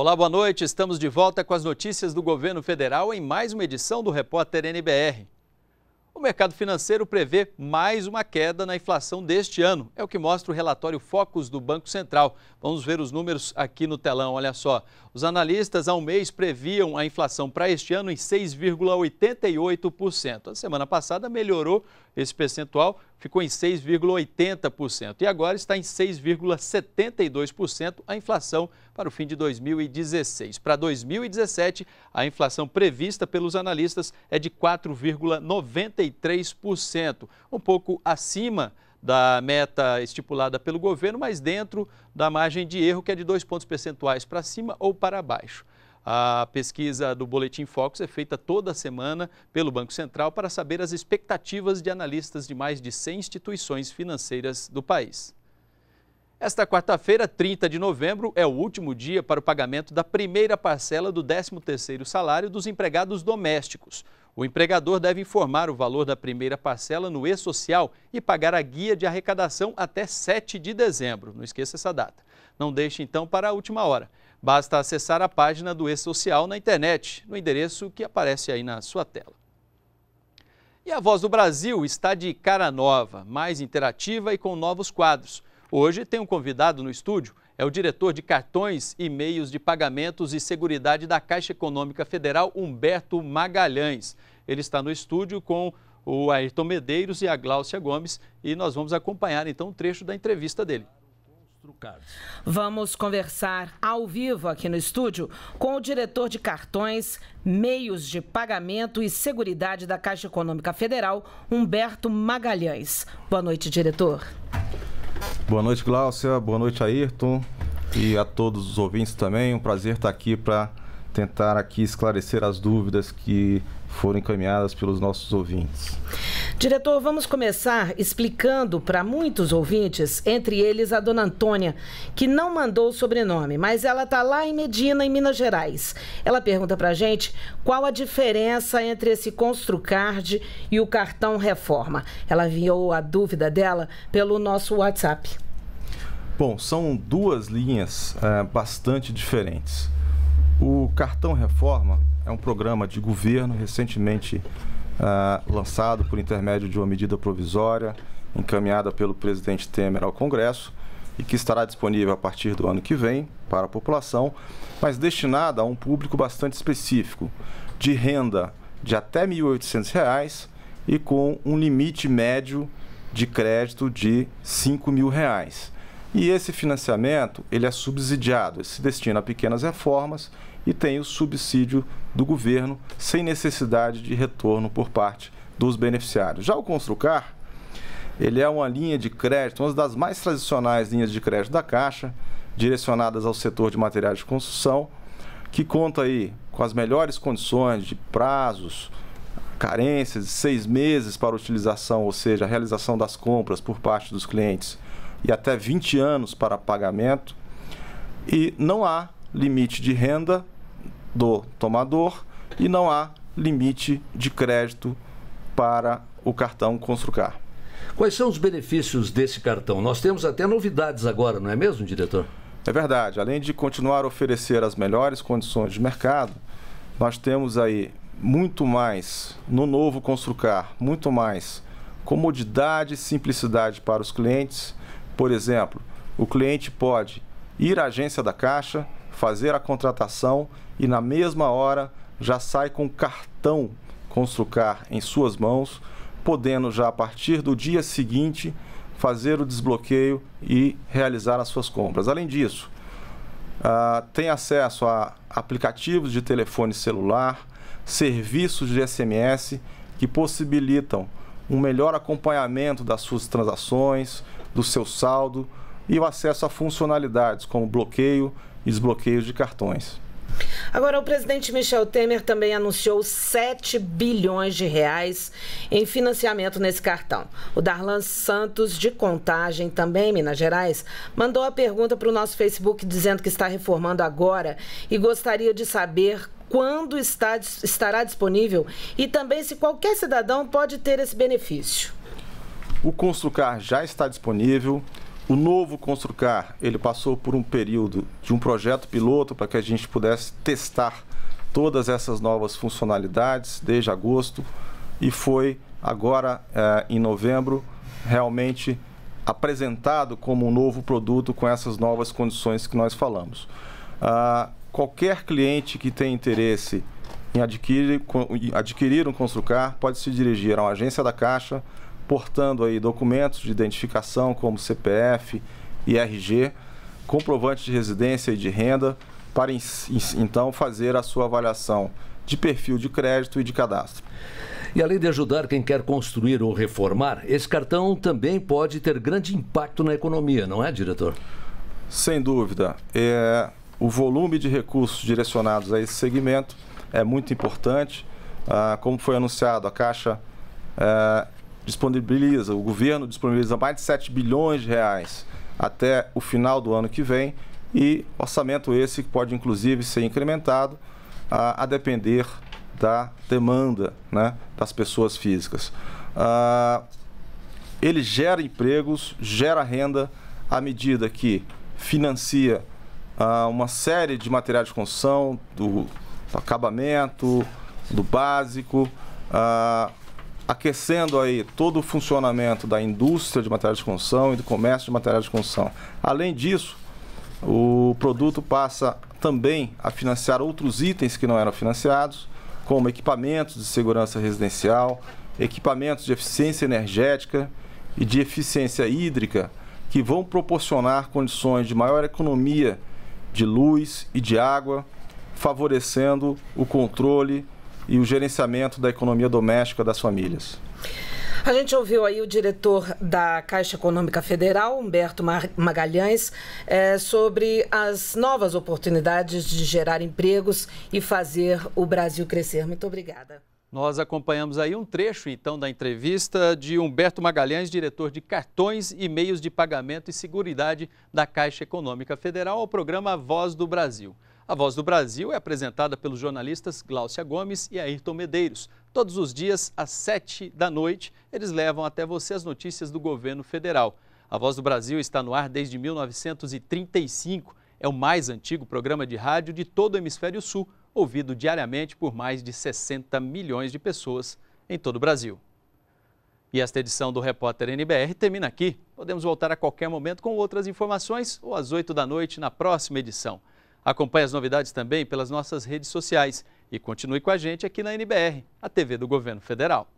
Olá, boa noite. Estamos de volta com as notícias do governo federal em mais uma edição do Repórter NBR. O mercado financeiro prevê mais uma queda na inflação deste ano. É o que mostra o relatório Focus do Banco Central. Vamos ver os números aqui no telão, olha só. Os analistas há um mês previam a inflação para este ano em 6,88%. A semana passada melhorou esse percentual, ficou em 6,80% e agora está em 6,72% a inflação para o fim de 2016. Para 2017, a inflação prevista pelos analistas é de 4,93%, um pouco acima da meta estipulada pelo governo, mas dentro da margem de erro, que é de dois pontos percentuais para cima ou para baixo. A pesquisa do Boletim Focus é feita toda semana pelo Banco Central para saber as expectativas de analistas de mais de 100 instituições financeiras do país. Esta quarta-feira, 30 de novembro, é o último dia para o pagamento da primeira parcela do 13º salário dos empregados domésticos. O empregador deve informar o valor da primeira parcela no e-social e pagar a guia de arrecadação até 7 de dezembro. Não esqueça essa data. Não deixe então para a última hora. Basta acessar a página do e-social na internet, no endereço que aparece aí na sua tela. E a Voz do Brasil está de cara nova, mais interativa e com novos quadros. Hoje tem um convidado no estúdio, é o diretor de cartões e meios de pagamentos e seguridade da Caixa Econômica Federal, Humberto Magalhães. Ele está no estúdio com o Ayrton Medeiros e a Gláucia Gomes e nós vamos acompanhar então um trecho da entrevista dele. Vamos conversar ao vivo aqui no estúdio com o diretor de cartões, meios de pagamento e seguridade da Caixa Econômica Federal, Humberto Magalhães. Boa noite, diretor. Boa noite, Glaucia. Boa noite, Ayrton. E a todos os ouvintes também. Um prazer estar aqui para tentar aqui esclarecer as dúvidas que foram encaminhadas pelos nossos ouvintes. Diretor, vamos começar explicando para muitos ouvintes, entre eles a dona Antônia, que não mandou o sobrenome, mas ela está lá em Medina, em Minas Gerais. Ela pergunta para a gente qual a diferença entre esse ConstruCard e o cartão Reforma. Ela enviou a dúvida dela pelo nosso WhatsApp. Bom, são duas linhas é, bastante diferentes. O cartão Reforma é um programa de governo recentemente uh, lançado por intermédio de uma medida provisória encaminhada pelo presidente Temer ao Congresso e que estará disponível a partir do ano que vem para a população, mas destinada a um público bastante específico, de renda de até R$ 1.800 e com um limite médio de crédito de R$ reais. E esse financiamento ele é subsidiado, se destina a pequenas reformas e tem o subsídio do governo sem necessidade de retorno por parte dos beneficiários. Já o Construcar, ele é uma linha de crédito, uma das mais tradicionais linhas de crédito da Caixa, direcionadas ao setor de materiais de construção, que conta aí com as melhores condições de prazos, carências de seis meses para utilização, ou seja, a realização das compras por parte dos clientes, e até 20 anos para pagamento. E não há limite de renda do tomador e não há limite de crédito para o cartão Construcar. Quais são os benefícios desse cartão? Nós temos até novidades agora, não é mesmo, diretor? É verdade. Além de continuar a oferecer as melhores condições de mercado, nós temos aí muito mais no novo Construcar, muito mais comodidade e simplicidade para os clientes. Por exemplo, o cliente pode ir à agência da Caixa, fazer a contratação e na mesma hora já sai com cartão Construcar em suas mãos, podendo já a partir do dia seguinte fazer o desbloqueio e realizar as suas compras. Além disso, uh, tem acesso a aplicativos de telefone celular, serviços de SMS que possibilitam um melhor acompanhamento das suas transações, do seu saldo e o acesso a funcionalidades como bloqueio e desbloqueios de cartões. Agora, o presidente Michel Temer também anunciou 7 bilhões de reais em financiamento nesse cartão. O Darlan Santos, de Contagem, também, Minas Gerais, mandou a pergunta para o nosso Facebook dizendo que está reformando agora e gostaria de saber quando está, estará disponível e também se qualquer cidadão pode ter esse benefício. O Construcar já está disponível. O novo Construcar, ele passou por um período de um projeto piloto para que a gente pudesse testar todas essas novas funcionalidades desde agosto e foi agora eh, em novembro realmente apresentado como um novo produto com essas novas condições que nós falamos. Ah, qualquer cliente que tem interesse em adquirir, adquirir um Construcar pode se dirigir a uma agência da Caixa portando aí documentos de identificação como CPF, IRG, comprovante de residência e de renda, para então fazer a sua avaliação de perfil de crédito e de cadastro. E além de ajudar quem quer construir ou reformar, esse cartão também pode ter grande impacto na economia, não é, diretor? Sem dúvida. É, o volume de recursos direcionados a esse segmento é muito importante. Ah, como foi anunciado, a Caixa ah, disponibiliza, o governo disponibiliza mais de 7 bilhões de reais até o final do ano que vem e orçamento esse que pode inclusive ser incrementado a, a depender da demanda né, das pessoas físicas. Ah, ele gera empregos, gera renda à medida que financia ah, uma série de materiais de construção, do, do acabamento, do básico, ah, aquecendo aí todo o funcionamento da indústria de materiais de construção e do comércio de materiais de construção. Além disso, o produto passa também a financiar outros itens que não eram financiados, como equipamentos de segurança residencial, equipamentos de eficiência energética e de eficiência hídrica, que vão proporcionar condições de maior economia de luz e de água, favorecendo o controle e o gerenciamento da economia doméstica das famílias. A gente ouviu aí o diretor da Caixa Econômica Federal, Humberto Magalhães, é, sobre as novas oportunidades de gerar empregos e fazer o Brasil crescer. Muito obrigada. Nós acompanhamos aí um trecho, então, da entrevista de Humberto Magalhães, diretor de cartões e meios de pagamento e seguridade da Caixa Econômica Federal, ao programa Voz do Brasil. A Voz do Brasil é apresentada pelos jornalistas Gláucia Gomes e Ayrton Medeiros. Todos os dias, às 7 da noite, eles levam até você as notícias do governo federal. A Voz do Brasil está no ar desde 1935. É o mais antigo programa de rádio de todo o Hemisfério Sul, ouvido diariamente por mais de 60 milhões de pessoas em todo o Brasil. E esta edição do Repórter NBR termina aqui. Podemos voltar a qualquer momento com outras informações ou às 8 da noite na próxima edição. Acompanhe as novidades também pelas nossas redes sociais e continue com a gente aqui na NBR, a TV do Governo Federal.